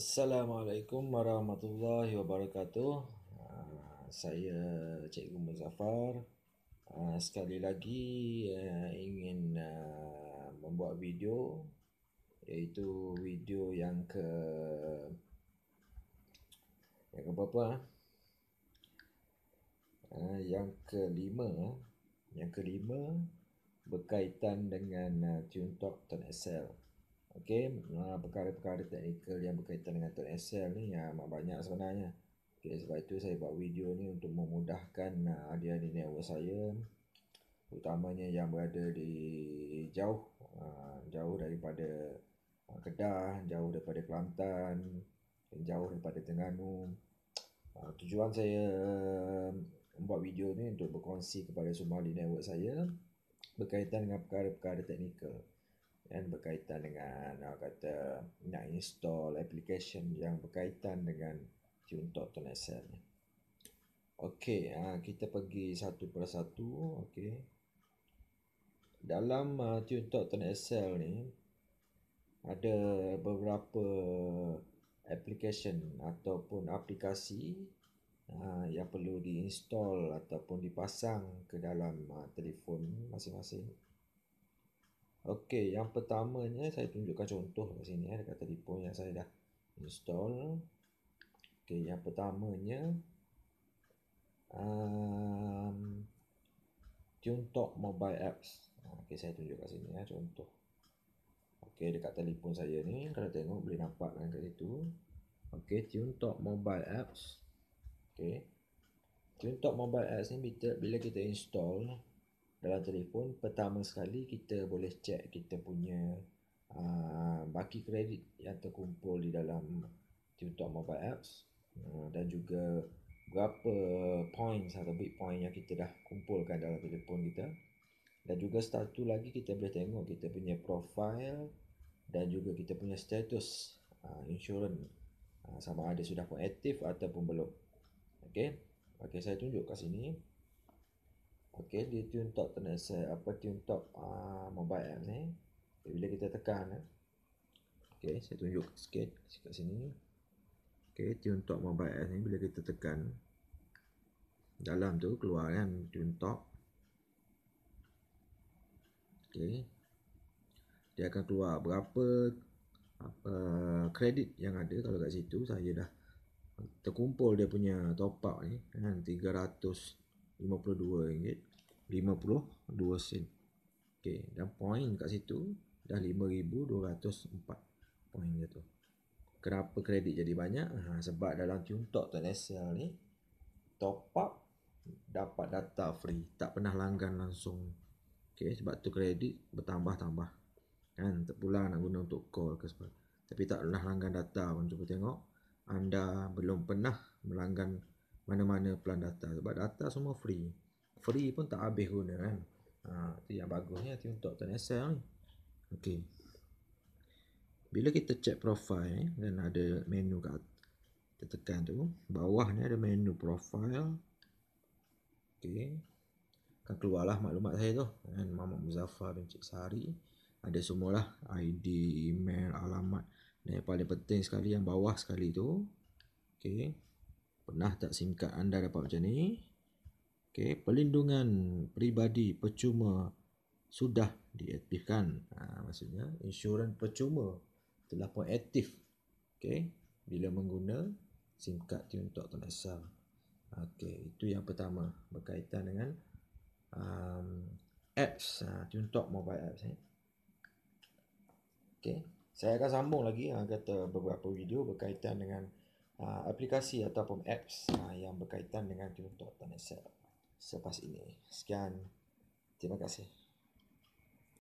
Assalamualaikum warahmatullahi wabarakatuh. Ah, saya Cikgu Muzaffar. Ah, sekali lagi ah, ingin membuat video iaitu video yang ke yang ke berapa? Yang kelima yang kelima berkaitan dengan Tune Talk Tone Excel. Excel. Okey, uh, perkara-perkara teknikal yang berkaitan dengan Tone SL ni yang ya, amat banyak sebenarnya. Okey, sebab itu saya buat video ni untuk memudahkan uh, adik-adik saya utamanya yang berada di jauh uh, jauh daripada uh, Kedah, jauh daripada Kelantan, jauh daripada Terengganu. Uh, tujuan saya uh, buat video ni untuk berkongsi kepada semua di network saya berkaitan dengan perkara-perkara teknikal dan berkaitan dengan nak kata nak install application yang berkaitan dengan contoh tenaser ni. Okey, ha, kita pergi satu per satu. Okey. Dalam uh, Tuntok Turn Excel ni ada beberapa application ataupun aplikasi uh, yang perlu diinstall ataupun dipasang ke dalam uh, telefon masing-masing. Okey, yang pertamanya saya tunjukkan contoh kat sini eh dekat telefon yang saya dah install. Okey, yang pertamanya um TuneTalk mobile apps. Ah, okey, saya tunjuk kat sini eh contoh. Okey, dekat telefon saya ni kalau tengok boleh nampak kan kat situ. Okey, TuneTalk mobile apps. Okey. TuneTalk mobile apps ni bila kita install dalam telefon pertama sekali kita boleh cek kita punya uh, baki kredit yang terkumpul di dalam contoh mobile apps uh, dan juga berapa points atau big point yang kita dah kumpulkan dalam telefon kita dan juga satu lagi kita boleh tengok kita punya profile dan juga kita punya status uh, ah, insurans uh, sama ada sudah pun aktif ataupun belum okey okey saya tunjuk kat sini Okey, dia tune top tu set apa tune top uh, ah, mobile app ni. Okay, bila kita tekan eh. Okey, saya tunjuk sikit kat sini. Okey, tune top mobile app ni bila kita tekan dalam tu keluar kan tune top. Okey. Dia akan keluar berapa apa kredit yang ada kalau kat situ saya dah terkumpul dia punya top up ni kan 352 ringgit 52 sen. Okey, dan point kat situ dah 5204 point dia tu. Kenapa kredit jadi banyak? Ha, sebab dalam contoh Telesel ni top up dapat data free, tak pernah langgan langsung. Okey, sebab tu kredit bertambah-tambah. Kan, terpulang nak guna untuk call ke sebab. Tapi tak pernah langgan data pun cuba tengok. Anda belum pernah melanggan mana-mana pelan data sebab data semua free free pun tak habis guna kan. Ha, itu yang bagusnya tu untuk tanya sel ni. Okey. Bila kita check profile ni, dan ada menu kat kita tekan tu. Bawah ni ada menu profile. Okey. Akan keluarlah maklumat saya tu. Dan Muhammad Muzaffar dan Cik Sari. Ada semualah ID, email, alamat. Dan yang paling penting sekali yang bawah sekali tu. Okey. Pernah tak SIM anda dapat macam ni? Okay, pelindungan pribadi percuma sudah diaktifkan. Ha, maksudnya insurans percuma telah pun aktif. Okay, bila mengguna SIM card tu untuk tunasal. Okay, itu yang pertama berkaitan dengan um, apps ha, untuk mobile apps eh. Okay, saya akan sambung lagi ha, kata beberapa video berkaitan dengan ha, aplikasi ataupun apps ha, yang berkaitan dengan untuk tunasal selepas ini. Sekian. Terima kasih.